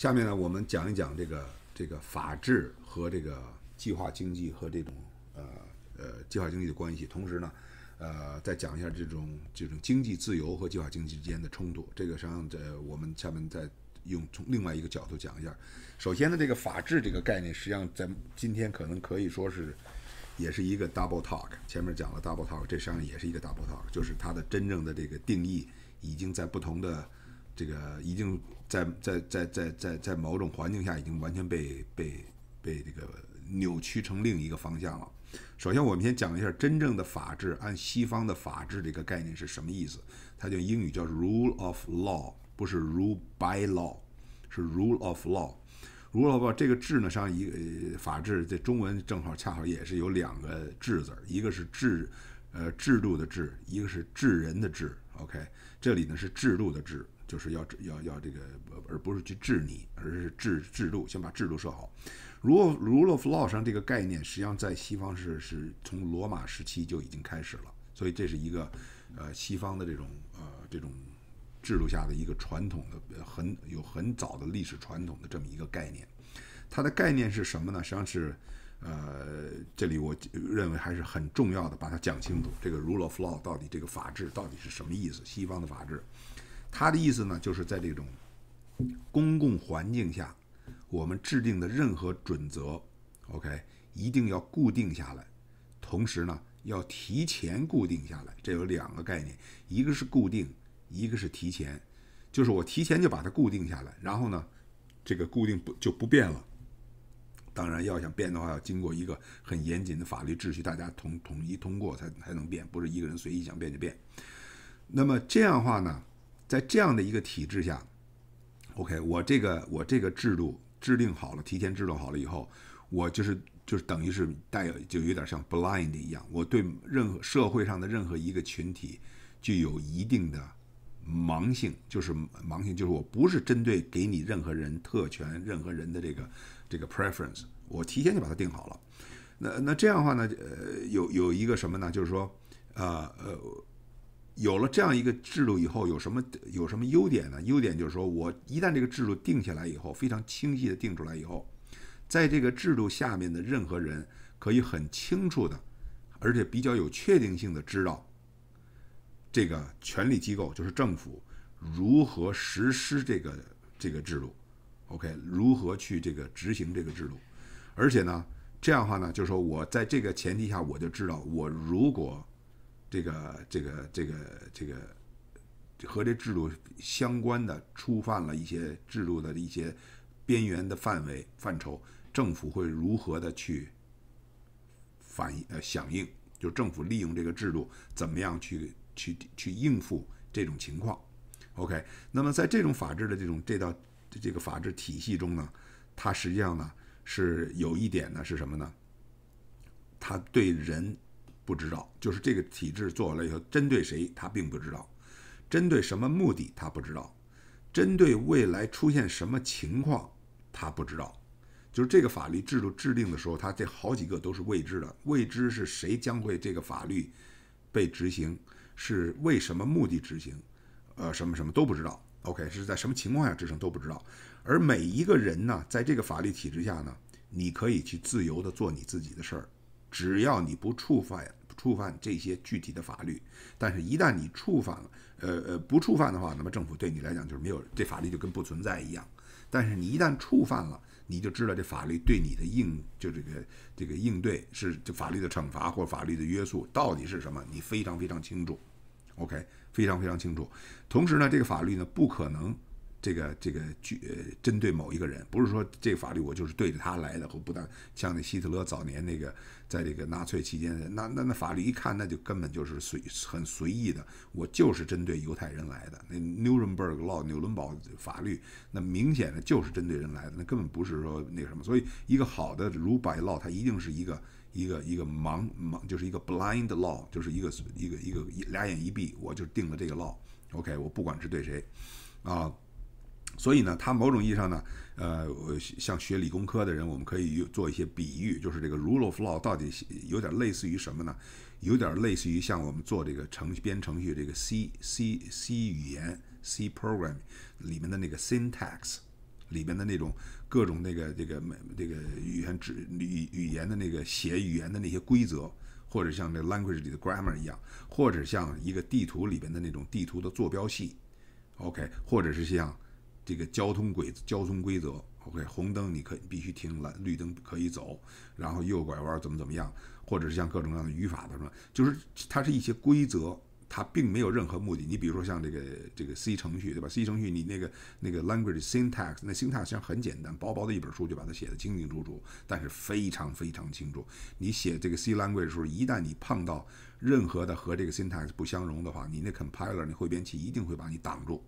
下面呢，我们讲一讲这个这个法治和这个计划经济和这种呃呃计划经济的关系，同时呢，呃，再讲一下这种这种经济自由和计划经济之间的冲突。这个实际上，这我们下面再用从另外一个角度讲一下。首先呢，这个法治这个概念，实际上咱们今天可能可以说是也是一个 double talk。前面讲了 double talk，这实际上也是一个 double talk，就是它的真正的这个定义已经在不同的这个已经。在在在在在在某种环境下，已经完全被被被这个扭曲成另一个方向了。首先，我们先讲一下真正的法治，按西方的法治这个概念是什么意思？它就英语叫 rule of law，不是 rule by law，是 rule of law。rule of law 这个治呢，上一个法治，这中文正好恰好也是有两个治字儿，一个是治，呃，制度的治，一个是治人的治。OK，这里呢是制度的治。就是要要要这个，而不是去治你，而是治制度，先把制度设好。rule rule of law 上这个概念，实际上在西方是是从罗马时期就已经开始了，所以这是一个，呃，西方的这种呃这种制度下的一个传统的很有很早的历史传统的这么一个概念。它的概念是什么呢？实际上是，呃，这里我认为还是很重要的，把它讲清楚。这个 rule of law 到底这个法治到底是什么意思？西方的法治。他的意思呢，就是在这种公共环境下，我们制定的任何准则，OK，一定要固定下来。同时呢，要提前固定下来。这有两个概念，一个是固定，一个是提前。就是我提前就把它固定下来，然后呢，这个固定不就不变了。当然，要想变的话，要经过一个很严谨的法律秩序，大家统统一通过才才能变，不是一个人随意想变就变。那么这样话呢？在这样的一个体制下，OK，我这个我这个制度制定好了，提前制定好了以后，我就是就是等于是带有就有点像 blind 一样，我对任何社会上的任何一个群体具有一定的盲性，就是盲性就是我不是针对给你任何人特权，任何人的这个这个 preference，我提前就把它定好了。那那这样的话呢，呃，有有一个什么呢？就是说啊，呃。有了这样一个制度以后，有什么有什么优点呢？优点就是说我一旦这个制度定下来以后，非常清晰的定出来以后，在这个制度下面的任何人可以很清楚的，而且比较有确定性的知道这个权力机构就是政府如何实施这个这个制度，OK，如何去这个执行这个制度，而且呢，这样的话呢，就是说我在这个前提下，我就知道我如果。这个这个这个这个和这制度相关的触犯了一些制度的一些边缘的范围范畴，政府会如何的去反呃响应？就政府利用这个制度怎么样去去去应付这种情况？OK，那么在这种法治的这种这道这个法治体系中呢，它实际上呢是有一点呢是什么呢？它对人。不知道，就是这个体制做完了以后，针对谁他并不知道，针对什么目的他不知道，针对未来出现什么情况他不知道，就是这个法律制度制定的时候，他这好几个都是未知的。未知是谁将会这个法律被执行，是为什么目的执行，呃，什么什么都不知道。OK，是在什么情况下执行都不知道。而每一个人呢，在这个法律体制下呢，你可以去自由的做你自己的事儿，只要你不触犯。触犯这些具体的法律，但是，一旦你触犯了，呃呃，不触犯的话，那么政府对你来讲就是没有这法律就跟不存在一样。但是你一旦触犯了，你就知道这法律对你的应就这个这个应对是就法律的惩罚或法律的约束到底是什么，你非常非常清楚。OK，非常非常清楚。同时呢，这个法律呢不可能。这个这个具呃针对某一个人，不是说这个法律我就是对着他来的，或不当像那希特勒早年那个在这个纳粹期间，那那那法律一看，那就根本就是随很随意的，我就是针对犹太人来的。那纽伦堡 law 纽伦堡法律，那明显的就是针对人来的，那根本不是说那什么。所以一个好的如白 l a w 它一定是一个一个一个盲盲，就是一个 blind law，就是一个一个一个俩眼一闭，我就定了这个 law。OK，我不管是对谁，啊。所以呢，它某种意义上呢，呃，像学理工科的人，我们可以做一些比喻，就是这个 rule of law 到底有点类似于什么呢？有点类似于像我们做这个程序编程序这个 C C C 语言 C p r o g r a m 里面的那个 syntax 里面的那种各种那个这个这个语言指语语言的那个写语言的那些规则，或者像这 language 里的 grammar 一样，或者像一个地图里边的那种地图的坐标系，OK，或者是像。这个交通规交通规则，OK，红灯你可必须停，蓝绿灯可以走，然后右拐弯怎么怎么样，或者是像各种各样的语法的什么，就是它是一些规则，它并没有任何目的。你比如说像这个这个 C 程序对吧？C 程序你那个那个 language syntax，那 syntax 际上很简单，薄薄的一本书就把它写的清清楚楚，但是非常非常清楚。你写这个 C language 的时候，一旦你碰到任何的和这个 syntax 不相容的话，你那 compiler 那汇编器一定会把你挡住。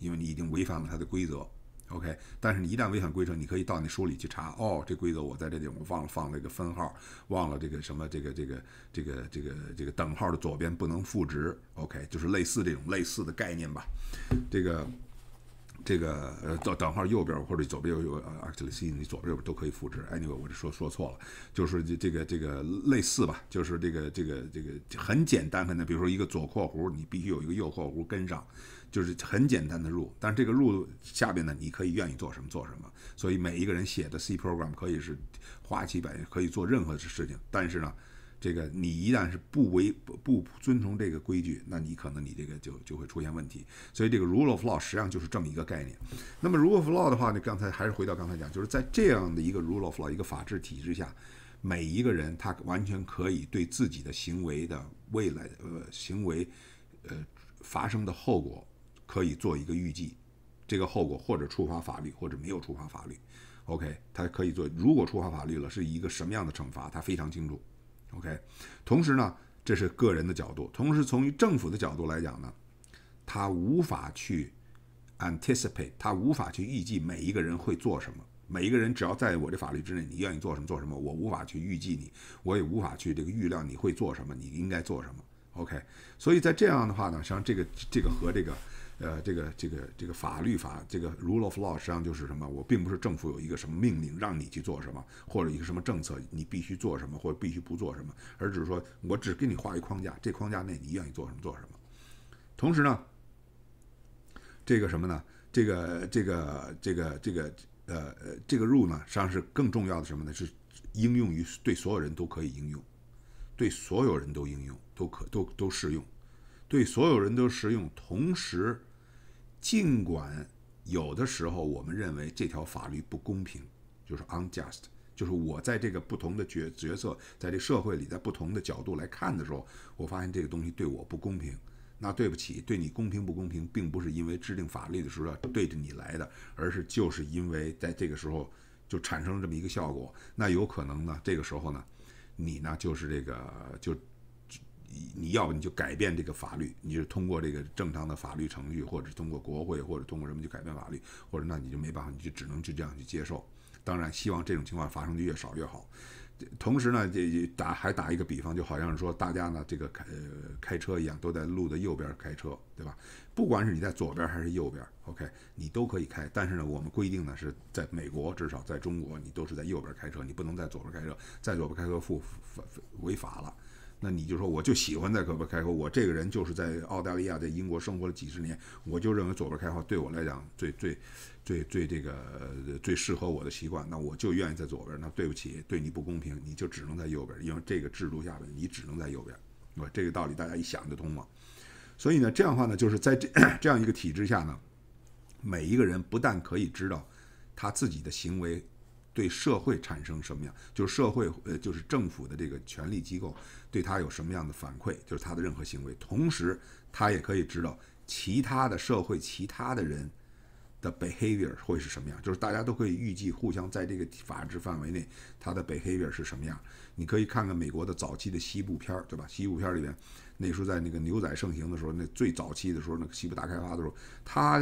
因为你已经违反了它的规则，OK。但是你一旦违反规则，你可以到那书里去查。哦，这规则我在这里我忘了放了一个分号，忘了这个什么这个这个这个这个这个等号的左边不能赋值，OK，就是类似这种类似的概念吧。这个这个呃，等等号右边或者左边有 actually，你左边右边都可以赋值。Anyway，我这说说错了，就是这这个这个类似吧，就是这个这个这个很简单的，比如说一个左括弧，你必须有一个右括弧跟上。就是很简单的入，但这个入下边呢，你可以愿意做什么做什么。所以每一个人写的 C program 可以是花几百可以做任何的事情。但是呢，这个你一旦是不违不不遵从这个规矩，那你可能你这个就就会出现问题。所以这个 rule of law 实际上就是这么一个概念。那么 rule of law 的话，你刚才还是回到刚才讲，就是在这样的一个 rule of law 一个法治体制下，每一个人他完全可以对自己的行为的未来呃行为呃发生的后果。可以做一个预计，这个后果或者触发法律，或者没有触发法律，OK，他可以做。如果触发法律了，是一个什么样的惩罚，他非常清楚，OK。同时呢，这是个人的角度，同时从政府的角度来讲呢，他无法去 anticipate，他无法去预计每一个人会做什么。每一个人只要在我这法律之内，你愿意做什么做什么，我无法去预计你，我也无法去这个预料你会做什么，你应该做什么，OK。所以在这样的话呢，像这个这个和这个。呃，这个这个这个法律法，这个 rule of law 实际上就是什么？我并不是政府有一个什么命令让你去做什么，或者一个什么政策你必须做什么或者必须不做什么，而只是说我只给你画一框架，这框架内你愿意做什么做什么。同时呢，这个什么呢？这个这个这个这个呃呃这个 rule 呢，实际上是更重要的什么呢？是应用于对所有人都可以应用，对所有人都应用都可都都适用，对所有人都适用，同时。尽管有的时候我们认为这条法律不公平，就是 unjust，就是我在这个不同的角角色，在这社会里，在不同的角度来看的时候，我发现这个东西对我不公平。那对不起，对你公平不公平，并不是因为制定法律的时候要对着你来的，而是就是因为在这个时候就产生了这么一个效果。那有可能呢，这个时候呢，你呢就是这个就。你要不你就改变这个法律，你就通过这个正常的法律程序，或者通过国会，或者通过什么去改变法律，或者那你就没办法，你就只能就这样去接受。当然，希望这种情况发生的越少越好。同时呢，这打还打一个比方，就好像说大家呢这个开呃、开车一样，都在路的右边开车，对吧？不管是你在左边还是右边，OK，你都可以开。但是呢，我们规定呢是在美国，至少在中国，你都是在右边开车，你不能在左边开车，在左边开车负违法了。那你就说，我就喜欢在左边开口。我这个人就是在澳大利亚、在英国生活了几十年，我就认为左边开口对我来讲最最最最这个最适合我的习惯。那我就愿意在左边。那对不起，对你不公平，你就只能在右边，因为这个制度下面你只能在右边。对吧？这个道理大家一想得通了。所以呢，这样的话呢，就是在这 这样一个体制下呢，每一个人不但可以知道他自己的行为。对社会产生什么样？就是社会，呃，就是政府的这个权力机构对他有什么样的反馈？就是他的任何行为，同时他也可以知道其他的社会其他的人的 behavior 会是什么样。就是大家都可以预计互相在这个法治范围内，他的 behavior 是什么样。你可以看看美国的早期的西部片，对吧？西部片里边。那时候在那个牛仔盛行的时候，那最早期的时候，那个西部大开发的时候，他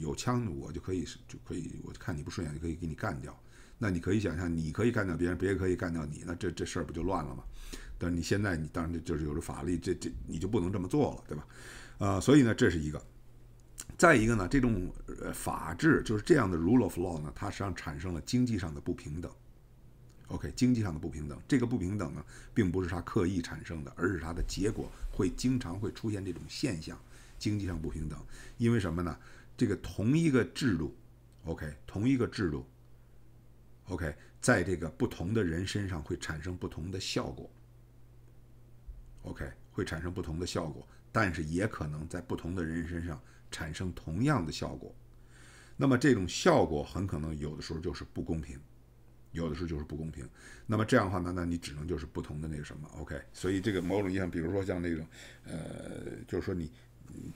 有枪，我就可以就可以，我看你不顺眼就可以给你干掉。那你可以想象，你可以干掉别人，别人可以干掉你，那这这事儿不就乱了吗？但是你现在，你当然就是有了法律，这这你就不能这么做了，对吧？呃，所以呢，这是一个；再一个呢，这种呃法治就是这样的 rule of law 呢，它实际上产生了经济上的不平等。OK，经济上的不平等，这个不平等呢，并不是它刻意产生的，而是它的结果会经常会出现这种现象：经济上不平等。因为什么呢？这个同一个制度，OK，同一个制度。OK，在这个不同的人身上会产生不同的效果。OK，会产生不同的效果，但是也可能在不同的人身上产生同样的效果。那么这种效果很可能有的时候就是不公平，有的时候就是不公平。那么这样的话，那那你只能就是不同的那个什么 OK。所以这个某种意义上，比如说像那种，呃，就是说你。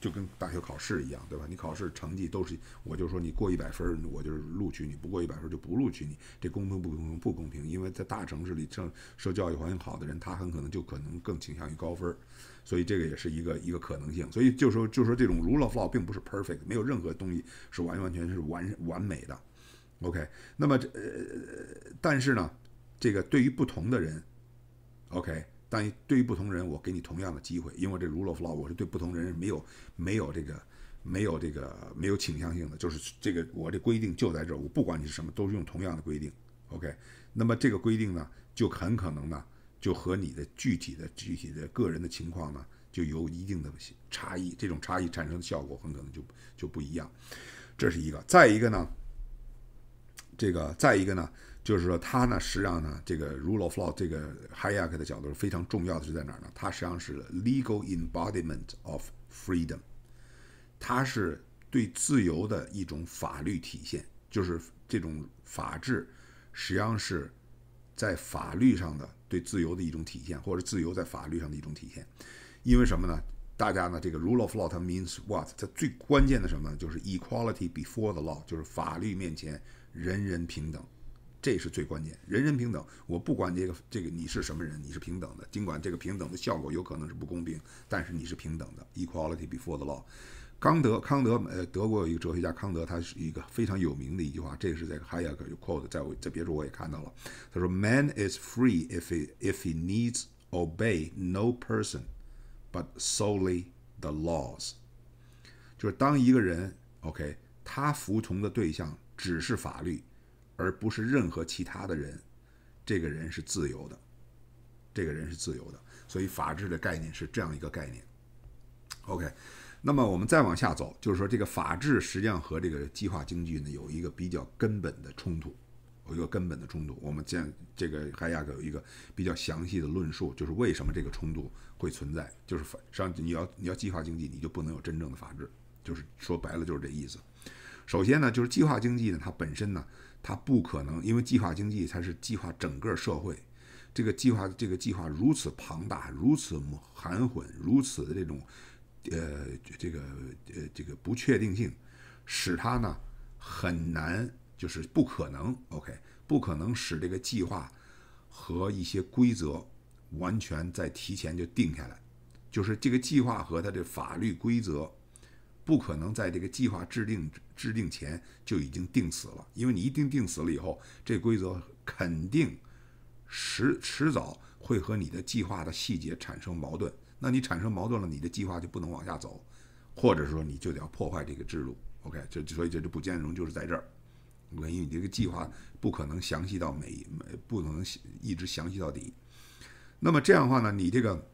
就跟大学考试一样，对吧？你考试成绩都是，我就说你过一百分，我就是录取你；不过一百分就不录取你。这公平不公平？不公平？因为在大城市里，正受教育环境好的人，他很可能就可能更倾向于高分，所以这个也是一个一个可能性。所以就说就说这种如 a w 并不是 perfect，没有任何东西是完完全是完完美的。OK，那么呃，但是呢，这个对于不同的人，OK。但对于不同人，我给你同样的机会，因为这 rule of law，我是对不同人没有没有这个没有这个没有倾向性的，就是这个我这规定就在这儿，我不管你是什么，都是用同样的规定，OK。那么这个规定呢，就很可能呢，就和你的具体的具体的个人的情况呢，就有一定的差异，这种差异产生的效果很可能就就不一样。这是一个，再一个呢，这个再一个呢。就是说，它呢，实际上呢，这个 rule of law 这个哈耶克的角度是非常重要的，是在哪儿呢？它实际上是 legal embodiment of freedom，它是对自由的一种法律体现，就是这种法治，实际上是，在法律上的对自由的一种体现，或者自由在法律上的一种体现。因为什么呢？大家呢，这个 rule of law 它 means what？它最关键的什么呢？就是 equality before the law，就是法律面前人人平等。这是最关键，人人平等。我不管这个这个你是什么人，你是平等的。尽管这个平等的效果有可能是不公平，但是你是平等的。Equality before the law。康德，康德，呃，德国有一个哲学家康德，他是一个非常有名的一句话。这是这个 Hayek quote，在我在别处我也看到了。他说 man is free if he if he needs obey no person, but solely the laws。就是当一个人，OK，他服从的对象只是法律。而不是任何其他的人，这个人是自由的，这个人是自由的，所以法治的概念是这样一个概念。OK，那么我们再往下走，就是说这个法治实际上和这个计划经济呢有一个比较根本的冲突，有一个根本的冲突。我们见这个海雅克有一个比较详细的论述，就是为什么这个冲突会存在，就是实上你要你要计划经济，你就不能有真正的法治，就是说白了就是这意思。首先呢，就是计划经济呢，它本身呢。它不可能，因为计划经济才是计划整个社会，这个计划这个计划如此庞大，如此含混，如此的这种，呃，这个呃这个不确定性，使它呢很难，就是不可能。OK，不可能使这个计划和一些规则完全在提前就定下来，就是这个计划和它的法律规则。不可能在这个计划制定制定前就已经定死了，因为你一定定死了以后，这规则肯定迟迟早会和你的计划的细节产生矛盾。那你产生矛盾了，你的计划就不能往下走，或者说你就得要破坏这个制度。OK，这所以这这不兼容就是在这儿，因为你这个计划不可能详细到每每不能一直详细到底。那么这样的话呢，你这个。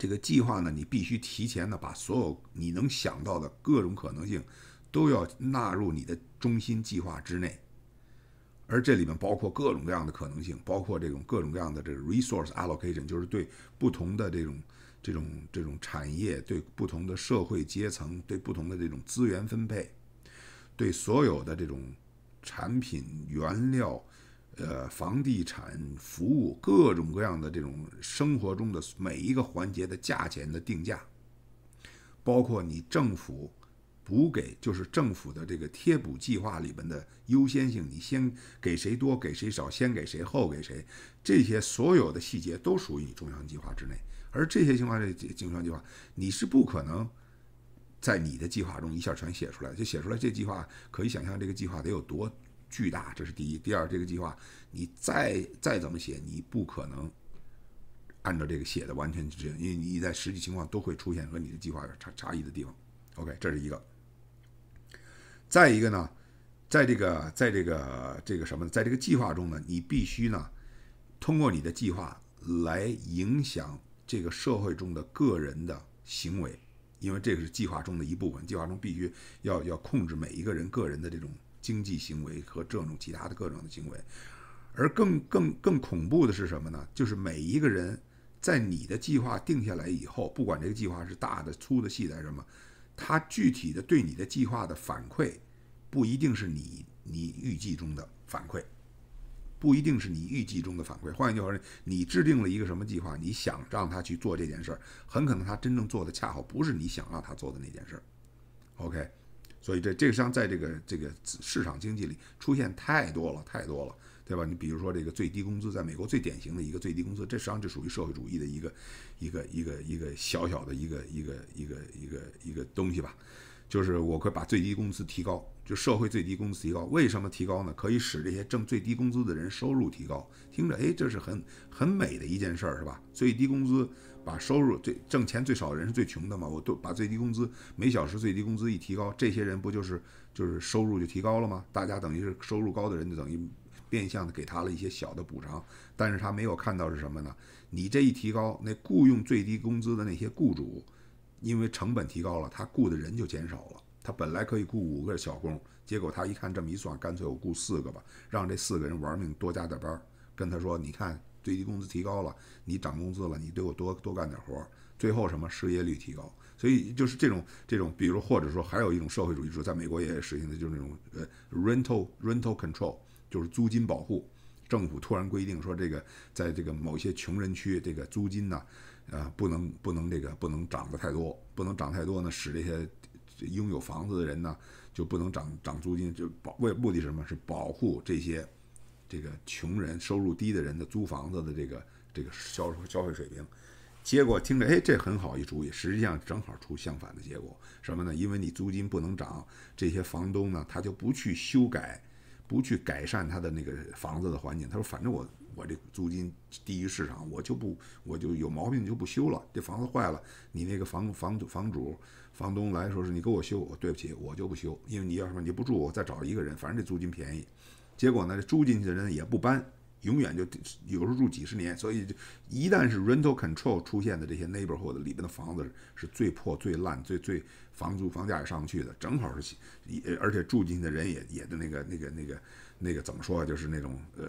这个计划呢，你必须提前的把所有你能想到的各种可能性，都要纳入你的中心计划之内，而这里面包括各种各样的可能性，包括这种各种各样的这个 resource allocation，就是对不同的这种这种这种产业、对不同的社会阶层、对不同的这种资源分配、对所有的这种产品原料。呃，房地产服务各种各样的这种生活中的每一个环节的价钱的定价，包括你政府补给，就是政府的这个贴补计划里边的优先性，你先给谁多给谁少，先给谁后给谁，这些所有的细节都属于你中央计划之内。而这些情况的中央计划，你是不可能在你的计划中一下全写出来就写出来这计划，可以想象这个计划得有多。巨大，这是第一。第二，这个计划你再再怎么写，你不可能按照这个写的完全执行，因为你在实际情况都会出现和你的计划有差差异的地方。OK，这是一个。再一个呢，在这个在这个这个什么，在这个计划中呢，你必须呢通过你的计划来影响这个社会中的个人的行为，因为这个是计划中的一部分。计划中必须要要控制每一个人个人的这种。经济行为和这种其他的各种的行为，而更更更恐怖的是什么呢？就是每一个人在你的计划定下来以后，不管这个计划是大的、粗的、细的什么，他具体的对你的计划的反馈，不一定是你你预计中的反馈，不一定是你预计中的反馈。换一句话说，你制定了一个什么计划，你想让他去做这件事儿，很可能他真正做的恰好不是你想让他做的那件事。OK。所以这这个上，在这个这个市场经济里出现太多了太多了，对吧？你比如说这个最低工资，在美国最典型的一个最低工资，这实际上就属于社会主义的一个一个一个一个小小的一个一个一个一个一个东西吧，就是我可以把最低工资提高，就社会最低工资提高。为什么提高呢？可以使这些挣最低工资的人收入提高。听着，哎，这是很很美的一件事儿，是吧？最低工资。把收入最挣钱最少的人是最穷的嘛？我都把最低工资每小时最低工资一提高，这些人不就是就是收入就提高了吗？大家等于是收入高的人就等于变相的给他了一些小的补偿，但是他没有看到是什么呢？你这一提高，那雇佣最低工资的那些雇主，因为成本提高了，他雇的人就减少了。他本来可以雇五个小工，结果他一看这么一算，干脆我雇四个吧，让这四个人玩命多加点班。跟他说，你看。最低工资提高了，你涨工资了，你对我多多干点活儿，最后什么失业率提高？所以就是这种这种，比如或者说还有一种社会主义制度，在美国也实行的，就是那种呃 rental rental control，就是租金保护。政府突然规定说，这个在这个某些穷人区，这个租金呢，啊不能不能这个不能涨得太多，不能涨太多呢，使这些拥有房子的人呢就不能涨涨租金，就保为目的是什么？是保护这些。这个穷人收入低的人的租房子的这个这个消消费水平，结果听着哎这很好一主意，实际上正好出相反的结果。什么呢？因为你租金不能涨，这些房东呢他就不去修改，不去改善他的那个房子的环境。他说反正我我这租金低于市场，我就不我就有毛病就不修了。这房子坏了，你那个房房房主房东来说是，你给我修，对不起我就不修，因为你要什么你不住我再找一个人，反正这租金便宜。结果呢，住进去的人也不搬，永远就有时候住几十年。所以，一旦是 rental control 出现的这些 neighborhood 里边的房子是最破、最烂、最最房租、房价也上不去的。正好是，也而且住进去的人也也的那个那个那个那个怎么说，就是那种呃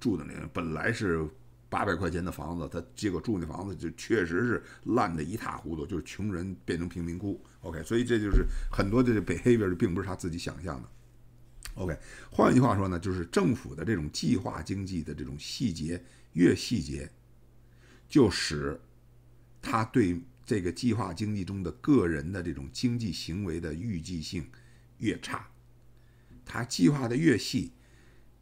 住的那个本来是八百块钱的房子，他结果住那房子就确实是烂的一塌糊涂，就是穷人变成贫民窟。OK，所以这就是很多这 b e h a v i o r 并不是他自己想象的。OK，换句话说呢，就是政府的这种计划经济的这种细节越细节，就使他对这个计划经济中的个人的这种经济行为的预计性越差，他计划的越细，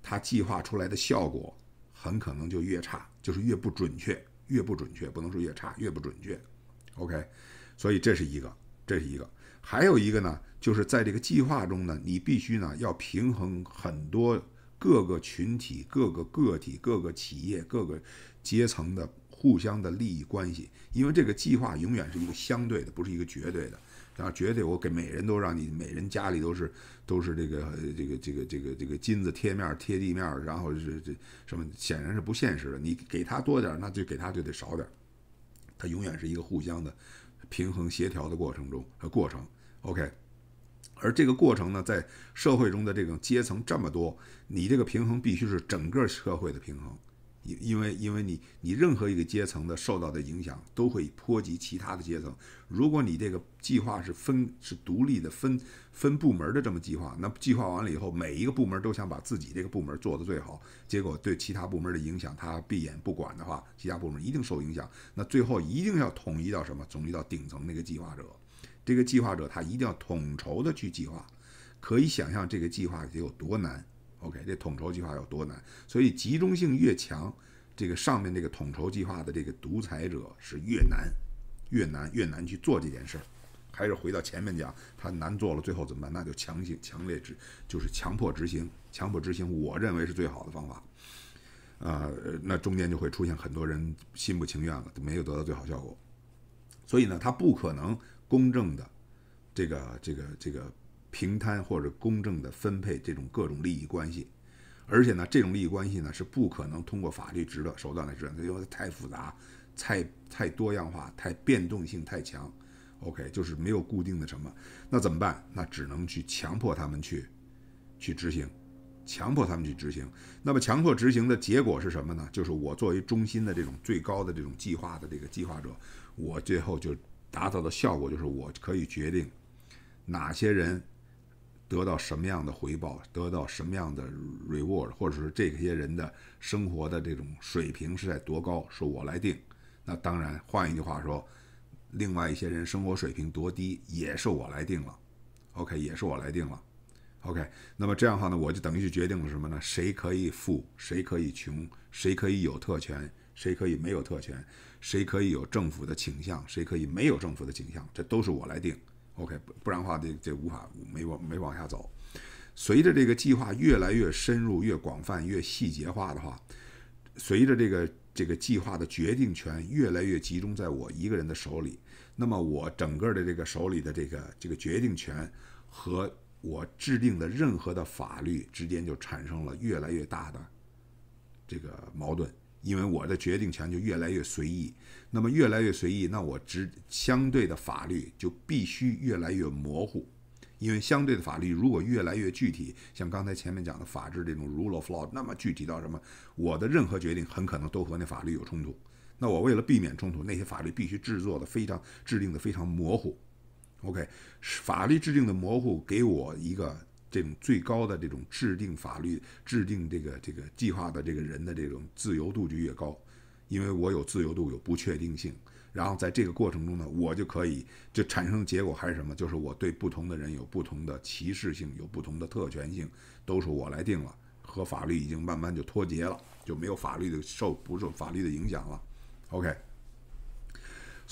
他计划出来的效果很可能就越差，就是越不准确，越不准确，不能说越差，越不准确。OK，所以这是一个，这是一个，还有一个呢。就是在这个计划中呢，你必须呢要平衡很多各个群体、各个个体、各个企业、各个阶层的互相的利益关系，因为这个计划永远是一个相对的，不是一个绝对的。然后绝对我给每人都让你每人家里都是都是这个这个这个这个这个金子贴面贴地面，然后是这什么显然是不现实的。你给他多点，那就给他就得少点，它永远是一个互相的平衡协调的过程中呃过程。OK。而这个过程呢，在社会中的这种阶层这么多，你这个平衡必须是整个社会的平衡，因因为因为你你任何一个阶层的受到的影响都会波及其他的阶层。如果你这个计划是分是独立的分分部门的这么计划，那计划完了以后，每一个部门都想把自己这个部门做得最好，结果对其他部门的影响他闭眼不管的话，其他部门一定受影响。那最后一定要统一到什么？统一到顶层那个计划者。这个计划者他一定要统筹的去计划，可以想象这个计划得有多难。OK，这统筹计划有多难？所以集中性越强，这个上面这个统筹计划的这个独裁者是越难，越难，越难去做这件事儿。还是回到前面讲，他难做了，最后怎么办？那就强行、强烈执，就是强迫执行。强迫执行，我认为是最好的方法。啊，那中间就会出现很多人心不情愿了，没有得到最好效果。所以呢，他不可能。公正的，这个这个这个平摊或者公正的分配这种各种利益关系，而且呢，这种利益关系呢是不可能通过法律职的手段来实现，因为它太复杂、太太多样化、太变动性太强。OK，就是没有固定的什么，那怎么办？那只能去强迫他们去去执行，强迫他们去执行。那么，强迫执行的结果是什么呢？就是我作为中心的这种最高的这种计划的这个计划者，我最后就。达到的效果就是我可以决定哪些人得到什么样的回报，得到什么样的 reward，或者是这些人的生活的这种水平是在多高，是我来定。那当然，换一句话说，另外一些人生活水平多低也是我来定了。OK，也是我来定了。OK，那么这样的话呢，我就等于就决定了什么呢？谁可以富，谁可以穷，谁可以有特权，谁可以没有特权。谁可以有政府的倾向，谁可以没有政府的倾向，这都是我来定。OK，不然的话这这无法没往没往下走。随着这个计划越来越深入、越广泛、越细节化的话，随着这个这个计划的决定权越来越集中在我一个人的手里，那么我整个的这个手里的这个这个决定权和我制定的任何的法律之间就产生了越来越大的这个矛盾。因为我的决定权就越来越随意，那么越来越随意，那我执相对的法律就必须越来越模糊。因为相对的法律如果越来越具体，像刚才前面讲的法治这种 rule of law，那么具体到什么，我的任何决定很可能都和那法律有冲突。那我为了避免冲突，那些法律必须制作的非常制定的非常模糊。OK，法律制定的模糊给我一个。这种最高的这种制定法律、制定这个这个计划的这个人的这种自由度就越高，因为我有自由度、有不确定性，然后在这个过程中呢，我就可以就产生的结果还是什么，就是我对不同的人有不同的歧视性、有不同的特权性，都是我来定了，和法律已经慢慢就脱节了，就没有法律的受不受法律的影响了。OK。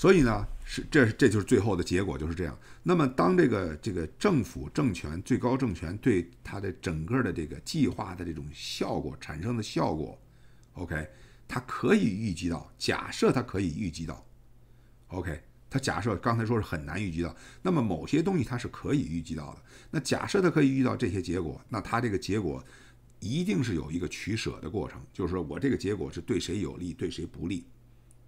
所以呢，是这这就是最后的结果就是这样。那么，当这个这个政府政权最高政权对他的整个的这个计划的这种效果产生的效果，OK，它可以预计到，假设它可以预计到，OK，它假设刚才说是很难预计到，那么某些东西它是可以预计到的。那假设它可以预计到这些结果，那它这个结果一定是有一个取舍的过程，就是说我这个结果是对谁有利，对谁不利。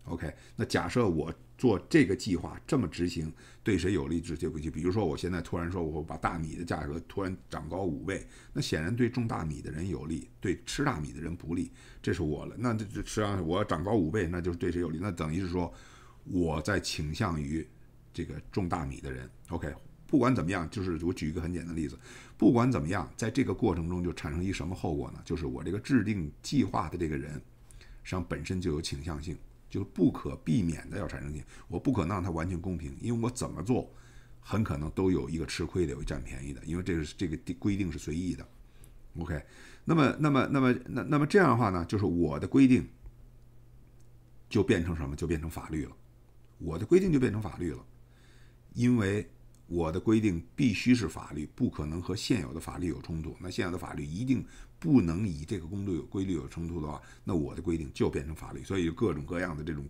OK，那假设我做这个计划这么执行，对谁有利直接估计。比如说，我现在突然说我把大米的价格突然涨高五倍，那显然对种大米的人有利，对吃大米的人不利。这是我了，那这实际上我涨高五倍，那就是对谁有利？那等于是说我在倾向于这个种大米的人。OK，不管怎么样，就是我举一个很简单的例子，不管怎么样，在这个过程中就产生一什么后果呢？就是我这个制定计划的这个人，实际上本身就有倾向性。就是不可避免的要产生争，我不可能让它完全公平，因为我怎么做，很可能都有一个吃亏的，有一占便宜的，因为这个这个规定是随意的。OK，那么那么那么那那么这样的话呢，就是我的规定就变成什么？就变成法律了。我的规定就变成法律了，因为我的规定必须是法律，不可能和现有的法律有冲突。那现有的法律一定。不能以这个公作有规律有冲突的话，那我的规定就变成法律，所以各种各样的这种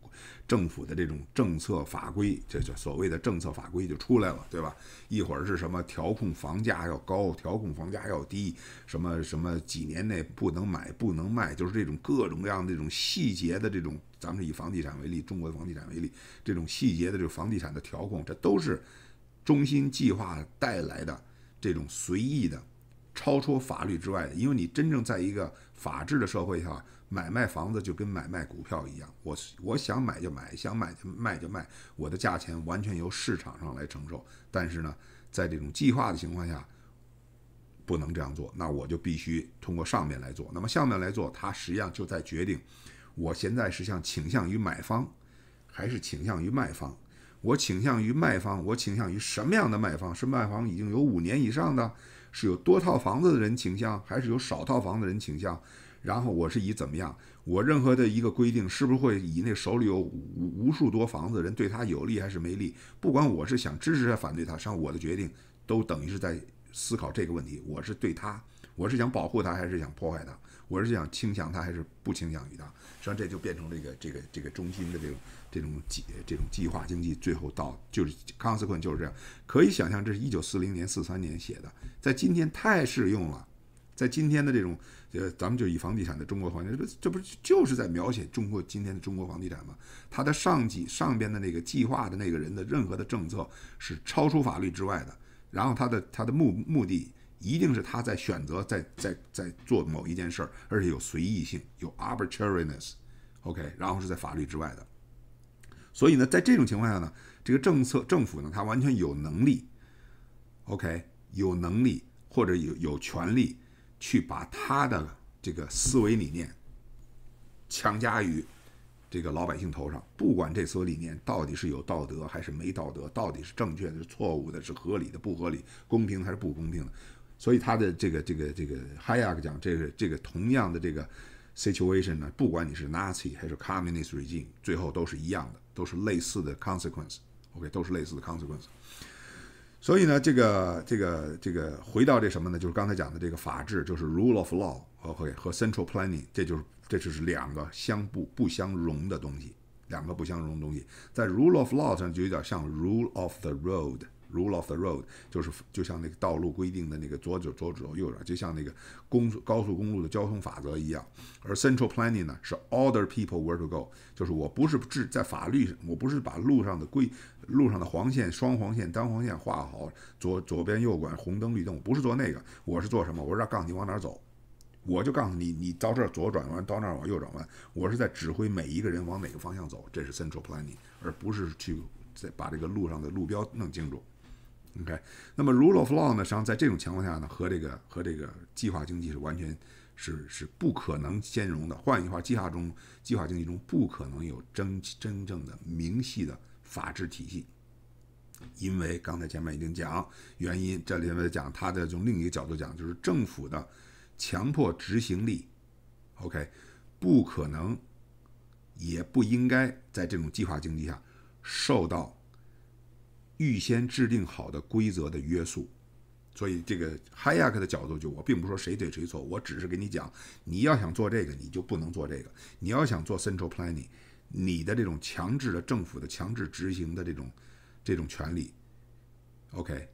政府的这种政策法规，这这所谓的政策法规就出来了，对吧？一会儿是什么调控房价要高，调控房价要低，什么什么几年内不能买不能卖，就是这种各种各样的这种细节的这种，咱们以房地产为例，中国的房地产为例，这种细节的这种房地产的调控，这都是中心计划带来的这种随意的。超出法律之外的，因为你真正在一个法治的社会下，买卖房子就跟买卖股票一样，我我想买就买，想卖就卖，就卖，我的价钱完全由市场上来承受。但是呢，在这种计划的情况下，不能这样做，那我就必须通过上面来做。那么下面来做，它实际上就在决定，我现在是向倾向于买方，还是倾向于卖方？我倾向于卖方，我倾向于什么样的卖方？是卖方已经有五年以上的。是有多套房子的人倾向，还是有少套房子的人倾向？然后我是以怎么样？我任何的一个规定，是不是会以那手里有无无数多房子的人对他有利还是没利？不管我是想支持他、反对他，上我的决定都等于是在思考这个问题：我是对他，我是想保护他还是想破坏他？我是想倾向他还是不倾向于他？实际上这就变成这个这个这个中心的这种这种计这种计划经济，最后到就是 c o n s e q u e n 就是这样，可以想象，这是一九四零年四三年写的，在今天太适用了，在今天的这种呃，咱们就以房地产的中国环境，这不这不就是在描写中国今天的中国房地产吗？他的上级上边的那个计划的那个人的任何的政策是超出法律之外的，然后他的他的目目的。一定是他在选择，在在在做某一件事儿，而且有随意性，有 arbitrariness，OK，然后是在法律之外的。所以呢，在这种情况下呢，这个政策政府呢，他完全有能力，OK，有能力或者有有权利去把他的这个思维理念强加于这个老百姓头上，不管这所理念到底是有道德还是没道德，到底是正确的是错误的，是合理的不合理，公平还是不公平的。所以他的这个这个这个，Hayek 讲这个这个同样的这个 situation 呢，不管你是 Nazi 还是 Communist regime，最后都是一样的，都是类似的 consequence。OK，都是类似的 consequence。所以呢，这个这个这个回到这什么呢？就是刚才讲的这个法治，就是 rule of law。OK，和 central planning，这就是这就是两个相不不相容的东西，两个不相容的东西，在 rule of law 上就有点像 rule of the road。Rule of the road 就是就像那个道路规定的那个左左转右转，就像那个公高速公路的交通法则一样。而 Central planning 呢是 order people where to go，就是我不是制在法律，我不是把路上的规路上的黄线、双黄线、单黄线画好，左左边右拐，红灯绿灯，我不是做那个，我是做什么？我是要告诉你往哪走，我就告诉你，你到这左转弯，到那儿往右转弯。我是在指挥每一个人往哪个方向走，这是 Central planning，而不是去在把这个路上的路标弄清楚。OK，那么 Rule of Law 呢？实际上在这种情况下呢，和这个和这个计划经济是完全是是不可能兼容的。换一句话计划中计划经济中不可能有真真正的明细的法制体系，因为刚才前面已经讲原因，这里面讲它的从另一个角度讲，就是政府的强迫执行力，OK，不可能，也不应该在这种计划经济下受到。预先制定好的规则的约束，所以这个 Hayek 的角度就我并不说谁对谁错，我只是给你讲，你要想做这个，你就不能做这个；你要想做 central planning，你的这种强制的政府的强制执行的这种这种权利，OK，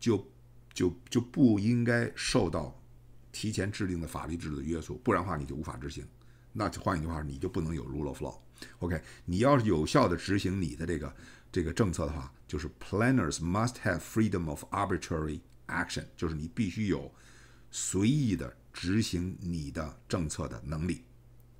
就就就不应该受到提前制定的法律制度的约束，不然的话你就无法执行。那就换一句话你就不能有 rule of law。OK，你要是有效的执行你的这个。这个政策的话，就是 planners must have freedom of arbitrary action，就是你必须有随意的执行你的政策的能力。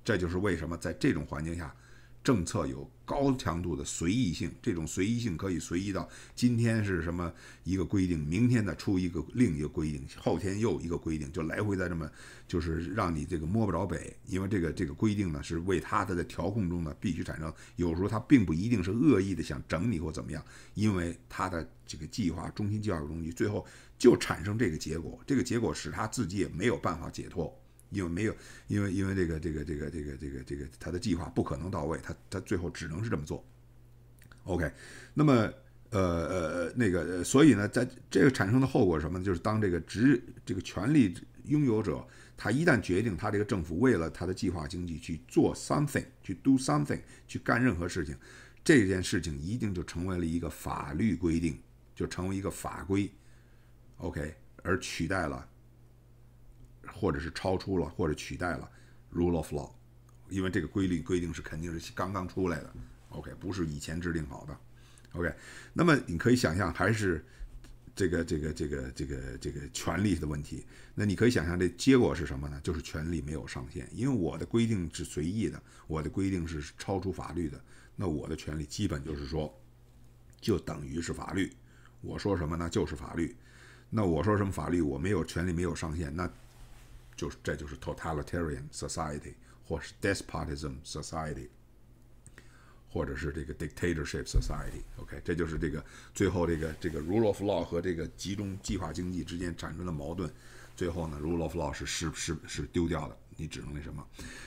这就是为什么在这种环境下，政策有。高强度的随意性，这种随意性可以随意到今天是什么一个规定，明天再出一个另一个规定，后天又一个规定，就来回在这么就是让你这个摸不着北。因为这个这个规定呢，是为他的在调控中呢必须产生，有时候他并不一定是恶意的想整你或怎么样，因为他的这个计划中心计划中，心，最后就产生这个结果，这个结果使他自己也没有办法解脱。因为没有，因为因为这个这个这个这个这个这个他的计划不可能到位，他他最后只能是这么做。OK，那么呃呃那个，所以呢，在这个产生的后果是什么呢？就是当这个职这个权力拥有者他一旦决定他这个政府为了他的计划经济去做 something，去 do something，去干任何事情，这件事情一定就成为了一个法律规定，就成为一个法规。OK，而取代了。或者是超出了，或者取代了 rule of law，因为这个规律规定是肯定是刚刚出来的，OK，不是以前制定好的，OK。那么你可以想象，还是这个这个这个这个这个权利的问题。那你可以想象，这结果是什么呢？就是权利没有上限，因为我的规定是随意的，我的规定是超出法律的。那我的权利基本就是说，就等于是法律。我说什么呢？就是法律。那我说什么法律？我没有权利，没有上限。那就是，这就是 totalitarian society，或是 despotism society，或者是这个 dictatorship society。OK，这就是这个最后这个这个 rule of law 和这个集中计划经济之间产生的矛盾。最后呢，rule of law 是是是是丢掉的，你只能那什么。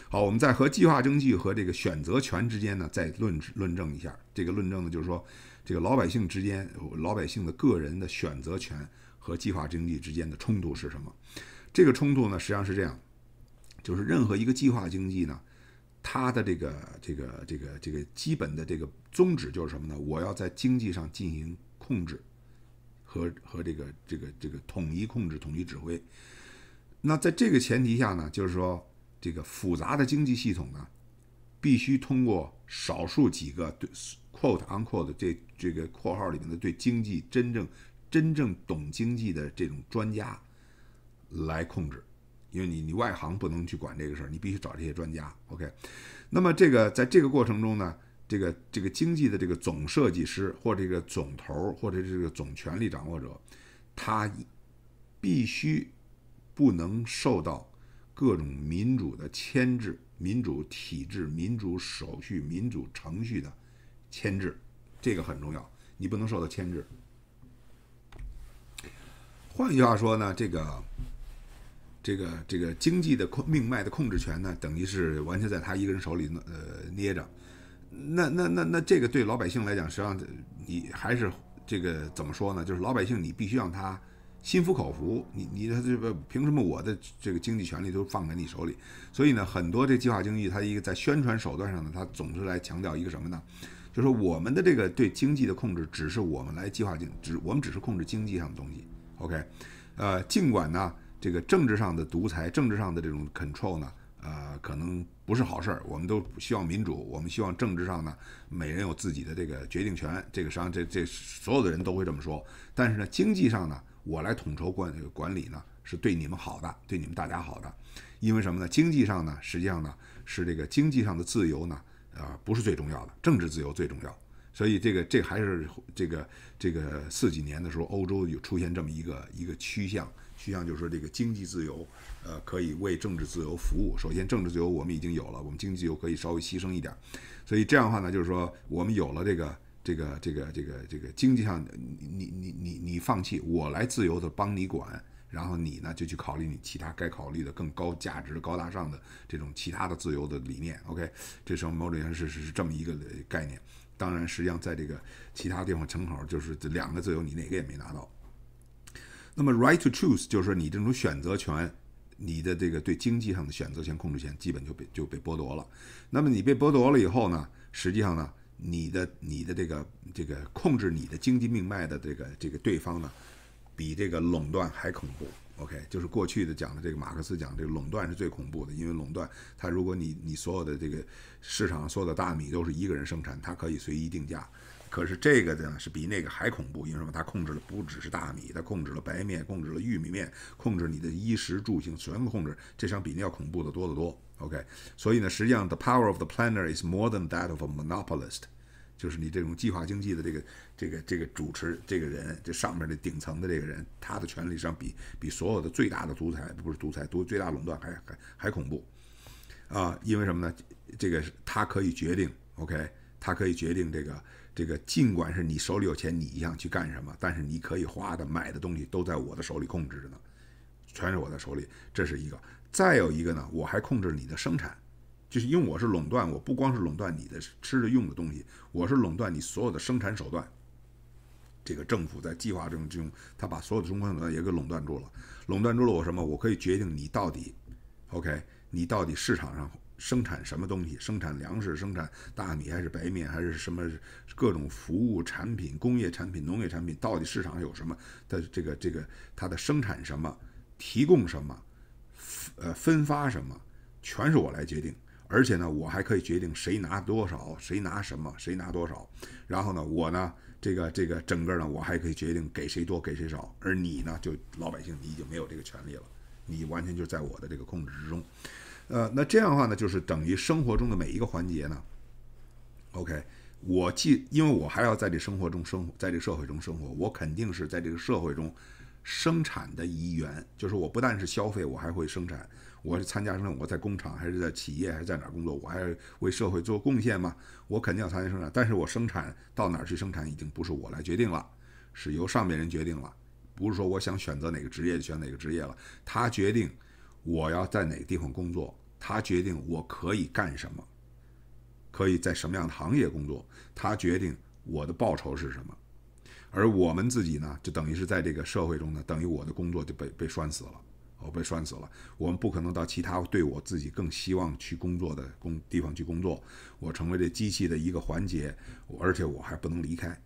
好，我们在和计划经济和这个选择权之间呢，再论论证一下。这个论证呢，就是说，这个老百姓之间，老百姓的个人的选择权和计划经济之间的冲突是什么？这个冲突呢，实际上是这样，就是任何一个计划经济呢，它的这个这个这个这个基本的这个宗旨就是什么呢？我要在经济上进行控制和和这个这个这个统一控制、统一指挥。那在这个前提下呢，就是说这个复杂的经济系统呢，必须通过少数几个 “quote 对 unquote” 这这个括号里面的对经济真正真正懂经济的这种专家。来控制，因为你你外行不能去管这个事儿，你必须找这些专家。OK，那么这个在这个过程中呢，这个这个经济的这个总设计师或这个总头或者这个总权力掌握者，他必须不能受到各种民主的牵制、民主体制、民主手续、民主程序的牵制，这个很重要，你不能受到牵制。换句话说呢，这个。这个这个经济的控命脉的控制权呢，等于是完全在他一个人手里呃，捏着。那那那那这个对老百姓来讲，实际上你还是这个怎么说呢？就是老百姓你必须让他心服口服。你你他这个凭什么我的这个经济权利都放在你手里？所以呢，很多这计划经济它一个在宣传手段上呢，它总是来强调一个什么呢？就是我们的这个对经济的控制，只是我们来计划经，只我们只是控制经济上的东西。OK，呃，尽管呢。这个政治上的独裁，政治上的这种 control 呢，呃，可能不是好事儿。我们都希望民主，我们希望政治上呢，每人有自己的这个决定权。这个实际上，这这所有的人都会这么说。但是呢，经济上呢，我来统筹管这个管理呢，是对你们好的，对你们大家好的。因为什么呢？经济上呢，实际上呢，是这个经济上的自由呢，呃，不是最重要的，政治自由最重要。所以这个这还是这个这个四几年的时候，欧洲有出现这么一个一个趋向。实际上就是说，这个经济自由，呃，可以为政治自由服务。首先，政治自由我们已经有了，我们经济自由可以稍微牺牲一点。所以这样的话呢，就是说，我们有了这个、这个、这个、这个、这个经济上，你、你、你、你、你放弃，我来自由的帮你管，然后你呢就去考虑你其他该考虑的更高价值、高大上的这种其他的自由的理念。OK，这时候某种形式是这么一个概念。当然，实际上在这个其他地方城口就是两个自由，你哪个也没拿到。那么，right to choose 就是你这种选择权，你的这个对经济上的选择权、控制权，基本就被就被剥夺了。那么你被剥夺了以后呢，实际上呢，你的你的这个这个控制你的经济命脉的这个这个对方呢，比这个垄断还恐怖。OK，就是过去的讲的这个马克思讲这个垄断是最恐怖的，因为垄断，它如果你你所有的这个市场上所有的大米都是一个人生产，它可以随意定价。可是这个呢是比那个还恐怖，因为什么？它控制了不只是大米，它控制了白面，控制了玉米面，控制你的衣食住行，全控制。这相比那要恐怖的多得多。OK，所以呢，实际上 the power of the planner is more than that of a monopolist，就是你这种计划经济的这个这个这个主持这个人，这上面的顶层的这个人，他的权力上比比所有的最大的独裁不是独裁，独最大垄断还还还恐怖啊！因为什么呢？这个他可以决定，OK，他可以决定这个。这个尽管是你手里有钱，你一样去干什么？但是你可以花的、买的东西都在我的手里控制着呢，全是我的手里。这是一个。再有一个呢，我还控制你的生产，就是因为我是垄断，我不光是垄断你的吃的用的东西，我是垄断你所有的生产手段。这个政府在计划中中，他把所有的生产手段也给垄断住了，垄断住了我什么？我可以决定你到底，OK，你到底市场上。生产什么东西？生产粮食、生产大米还是白面，还是什么各种服务产品、工业产品、农业产品？到底市场上有什么？的这个这个它的生产什么，提供什么，呃分发什么，全是我来决定。而且呢，我还可以决定谁拿多少，谁拿什么，谁拿多少。然后呢，我呢这个这个整个呢，我还可以决定给谁多，给谁少。而你呢，就老百姓，你已经没有这个权利了，你完全就在我的这个控制之中。呃，那这样的话呢，就是等于生活中的每一个环节呢。OK，我既因为我还要在这生活中生，在这社会中生活，我肯定是在这个社会中生产的一员。就是我不但是消费，我还会生产。我是参加生产，我在工厂还是在企业还是在哪儿工作，我还为社会做贡献嘛。我肯定要参加生产，但是我生产到哪儿去生产已经不是我来决定了，是由上面人决定了。不是说我想选择哪个职业就选哪个职业了，他决定我要在哪个地方工作。他决定我可以干什么，可以在什么样的行业工作。他决定我的报酬是什么，而我们自己呢，就等于是在这个社会中呢，等于我的工作就被被拴死了，我被拴死了。我们不可能到其他对我自己更希望去工作的工地方去工作。我成为这机器的一个环节，而且我还不能离开。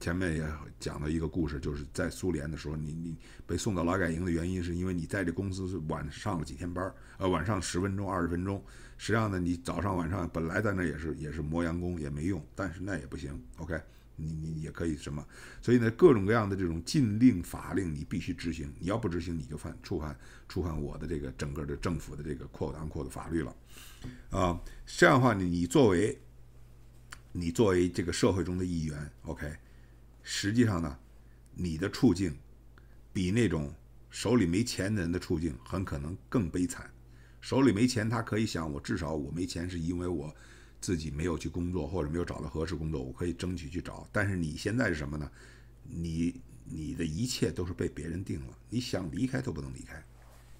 前面也讲到一个故事，就是在苏联的时候，你你被送到劳改营的原因，是因为你在这公司是晚上了几天班儿，呃，晚上十分钟、二十分钟，实际上呢，你早上晚上本来在那也是也是磨洋工，也没用，但是那也不行。OK，你你也可以什么？所以呢，各种各样的这种禁令、法令，你必须执行。你要不执行，你就犯触犯触犯我的这个整个的政府的这个阔号当括的法律了，啊，这样的话，你你作为你作为这个社会中的一员，OK。实际上呢，你的处境比那种手里没钱的人的处境很可能更悲惨。手里没钱，他可以想我至少我没钱是因为我自己没有去工作或者没有找到合适工作，我可以争取去找。但是你现在是什么呢？你你的一切都是被别人定了，你想离开都不能离开。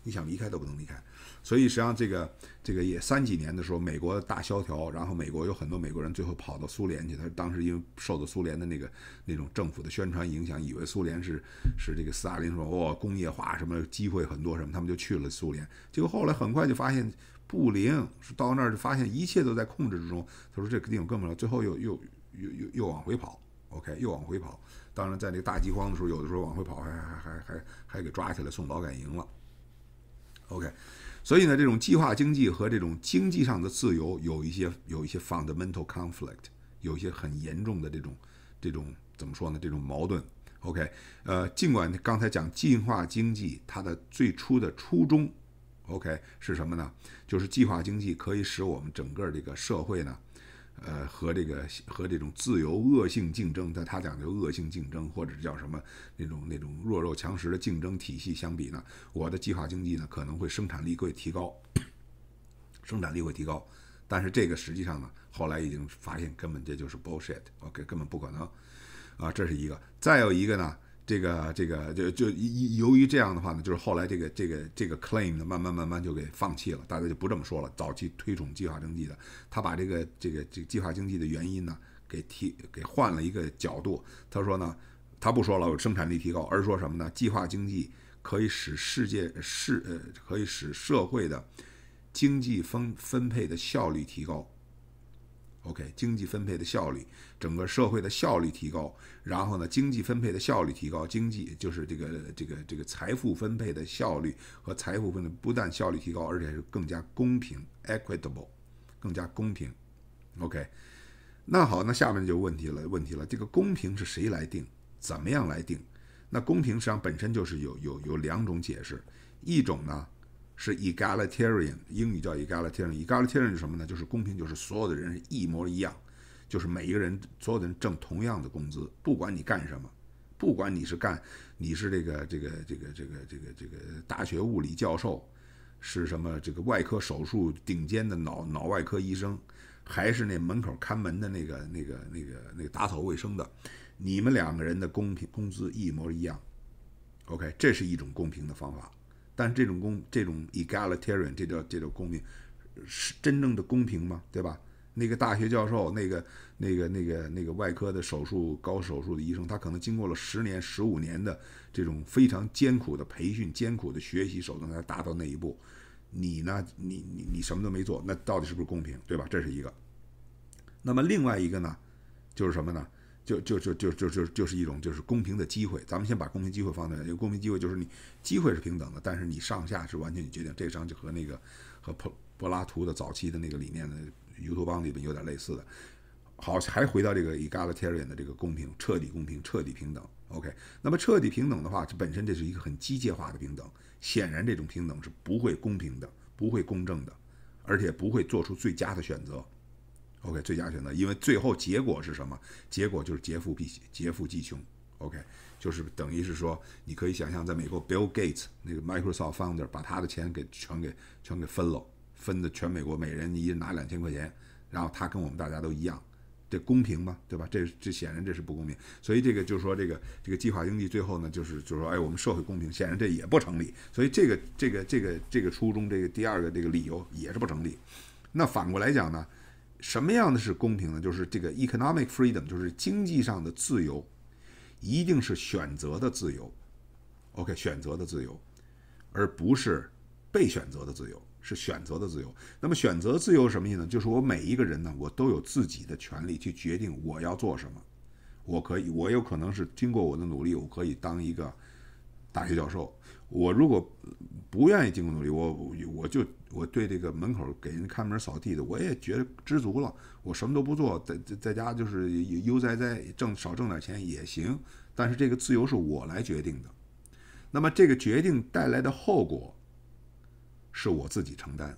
你想离开都不能离开，所以实际上这个这个也三几年的时候，美国大萧条，然后美国有很多美国人最后跑到苏联去，他当时因为受到苏联的那个那种政府的宣传影响，以为苏联是是这个斯大林说，哦工业化什么机会很多什么，他们就去了苏联，结果后来很快就发现不灵，到那儿就发现一切都在控制之中，他说这个地方更不了，最后又又又又又往回跑，OK 又往回跑，当然在那大饥荒的时候，有的时候往回跑还还还还还给抓起来送劳改营了。OK，所以呢，这种计划经济和这种经济上的自由有一些有一些 fundamental conflict，有一些很严重的这种这种怎么说呢？这种矛盾。OK，呃，尽管刚才讲计划经济它的最初的初衷，OK 是什么呢？就是计划经济可以使我们整个这个社会呢。呃，和这个和这种自由恶性竞争，在他讲究恶性竞争或者叫什么那种那种弱肉强食的竞争体系相比呢，我的计划经济呢可能会生产力会提高，生产力会提高，但是这个实际上呢，后来已经发现根本这就是 bullshit，OK，根本不可能，啊，这是一个。再有一个呢。这个这个就就由于这样的话呢，就是后来这个这个这个 claim 呢，慢慢慢慢就给放弃了，大家就不这么说了。早期推崇计划经济的，他把这个这个这个计划经济的原因呢，给提给换了一个角度。他说呢，他不说了，生产力提高，而说什么呢？计划经济可以使世界是呃可以使社会的经济分分配的效率提高。OK，经济分配的效率，整个社会的效率提高，然后呢，经济分配的效率提高，经济就是这个这个这个财富分配的效率和财富分，配不但效率提高，而且是更加公平 （equitable），更加公平。OK，那好，那下面就问题了，问题了，这个公平是谁来定？怎么样来定？那公平实际上本身就是有有有两种解释，一种呢。是 egalitarian，英语叫 egalitarian，egalitarian 是什么呢？就是公平，就是所有的人一模一样，就是每一个人所有的人挣同样的工资，不管你干什么，不管你是干你是这个这个这个这个这个这个大学物理教授，是什么这个外科手术顶尖的脑脑外科医生，还是那门口看门的那个那个那个那个打扫卫生的，你们两个人的公平工资一模一样。OK，这是一种公平的方法。但这种公，这种 egalitarian，这叫这叫公平，是真正的公平吗？对吧？那个大学教授，那个、那个、那个、那个外科的手术高手术的医生，他可能经过了十年、十五年的这种非常艰苦的培训、艰苦的学习，手段才达到那一步。你呢？你你你什么都没做，那到底是不是公平？对吧？这是一个。那么另外一个呢，就是什么呢？就就就就就就就是一种就是公平的机会，咱们先把公平机会放在这儿，因为公平机会就是你机会是平等的，但是你上下是完全决定。这上就和那个和柏柏拉图的早期的那个理念的《乌托邦》里边有点类似的。好，还回到这个 egalitarian 的这个公平，彻底公平，彻底平等。OK，那么彻底平等的话，这本身这是一个很机械化的平等，显然这种平等是不会公平的，不会公正的，而且不会做出最佳的选择。OK，最佳选择，因为最后结果是什么？结果就是劫富必劫富济穷。OK，就是等于是说，你可以想象，在美国，Bill Gates 那个 Microsoft founder 把他的钱给全给全给分了，分的全美国每人一人拿两千块钱，然后他跟我们大家都一样，这公平吗？对吧？这这显然这是不公平，所以这个就是说，这个这个计划经济最后呢，就是就是说，哎，我们社会公平，显然这也不成立。所以这个这个这个这个初衷，这个第二个这个理由也是不成立。那反过来讲呢？什么样的是公平呢？就是这个 economic freedom，就是经济上的自由，一定是选择的自由。OK，选择的自由，而不是被选择的自由，是选择的自由。那么选择自由什么意思呢？就是我每一个人呢，我都有自己的权利去决定我要做什么。我可以，我有可能是经过我的努力，我可以当一个大学教授。我如果不愿意经过努力，我我就。我对这个门口给人看门、扫地的，我也觉得知足了。我什么都不做，在在在家就是悠哉哉，挣少挣点钱也行。但是这个自由是我来决定的，那么这个决定带来的后果是我自己承担，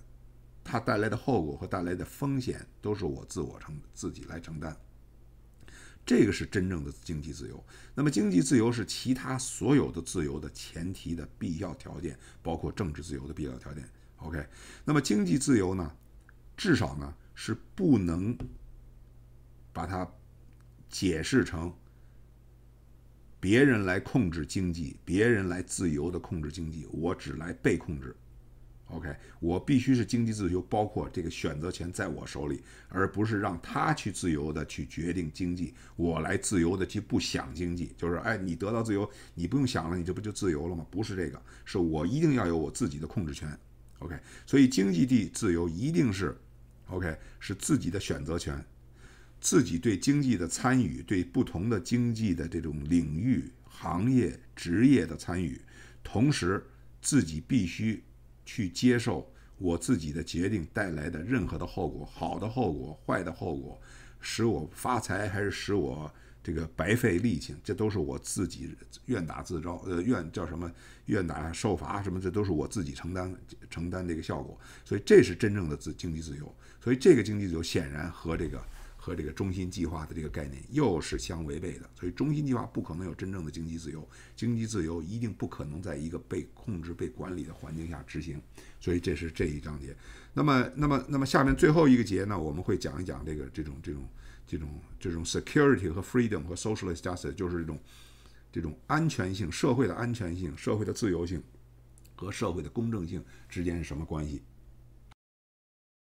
它带来的后果和带来的风险都是我自我承自己来承担。这个是真正的经济自由。那么经济自由是其他所有的自由的前提的必要条件，包括政治自由的必要条件。OK，那么经济自由呢？至少呢是不能把它解释成别人来控制经济，别人来自由的控制经济，我只来被控制。OK，我必须是经济自由，包括这个选择权在我手里，而不是让他去自由的去决定经济，我来自由的去不想经济。就是哎，你得到自由，你不用想了，你这不就自由了吗？不是这个，是我一定要有我自己的控制权。OK，所以经济地自由一定是 OK，是自己的选择权，自己对经济的参与，对不同的经济的这种领域、行业、职业的参与，同时自己必须去接受我自己的决定带来的任何的后果，好的后果、坏的后果，使我发财还是使我。这个白费力气，这都是我自己愿打自招，呃，愿叫什么愿打受罚什么，这都是我自己承担承担这个效果。所以这是真正的自经济自由。所以这个经济自由显然和这个和这个中心计划的这个概念又是相违背的。所以中心计划不可能有真正的经济自由，经济自由一定不可能在一个被控制、被管理的环境下执行。所以这是这一章节。那么，那么，那么下面最后一个节呢，我们会讲一讲这个这种这种。这种这种 security 和 freedom 和 social i s t justice 就是这种这种安全性、社会的安全性、社会的自由性和社会的公正性之间是什么关系？